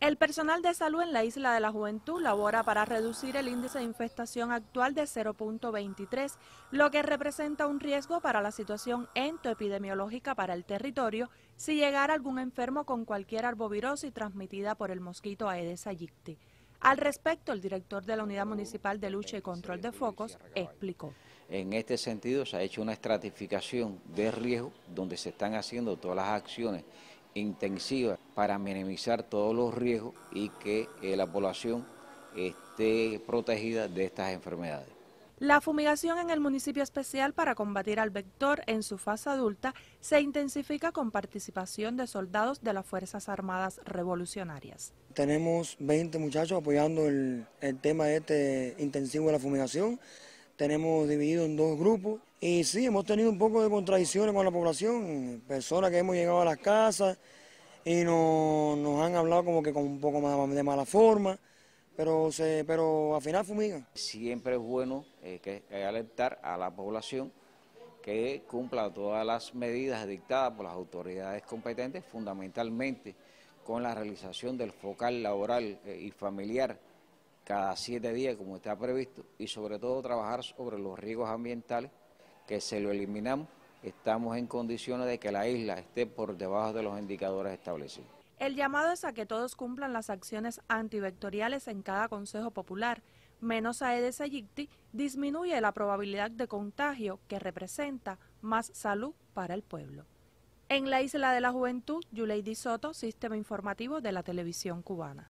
El personal de salud en la Isla de la Juventud labora para reducir el índice de infestación actual de 0.23, lo que representa un riesgo para la situación entoepidemiológica para el territorio si llegara algún enfermo con cualquier arbovirosis transmitida por el mosquito Aedes aegypti. Al respecto, el director de la Unidad Municipal de Lucha y Control de Focos explicó. En este sentido, se ha hecho una estratificación de riesgo donde se están haciendo todas las acciones intensiva para minimizar todos los riesgos y que eh, la población esté protegida de estas enfermedades. La fumigación en el municipio especial para combatir al vector en su fase adulta se intensifica con participación de soldados de las Fuerzas Armadas Revolucionarias. Tenemos 20 muchachos apoyando el, el tema este intensivo de la fumigación tenemos dividido en dos grupos y sí, hemos tenido un poco de contradicciones con la población, personas que hemos llegado a las casas y nos han hablado como que con un poco más de mala forma, pero, se, pero al final fumigan. Siempre es bueno eh, alertar a la población que cumpla todas las medidas dictadas por las autoridades competentes, fundamentalmente con la realización del focal laboral eh, y familiar cada siete días, como está previsto, y sobre todo trabajar sobre los riesgos ambientales, que se lo eliminamos, estamos en condiciones de que la isla esté por debajo de los indicadores establecidos. El llamado es a que todos cumplan las acciones antivectoriales en cada Consejo Popular, menos a Aedes aegypti, disminuye la probabilidad de contagio que representa más salud para el pueblo. En la Isla de la Juventud, Yuleidi Soto, Sistema Informativo de la Televisión Cubana.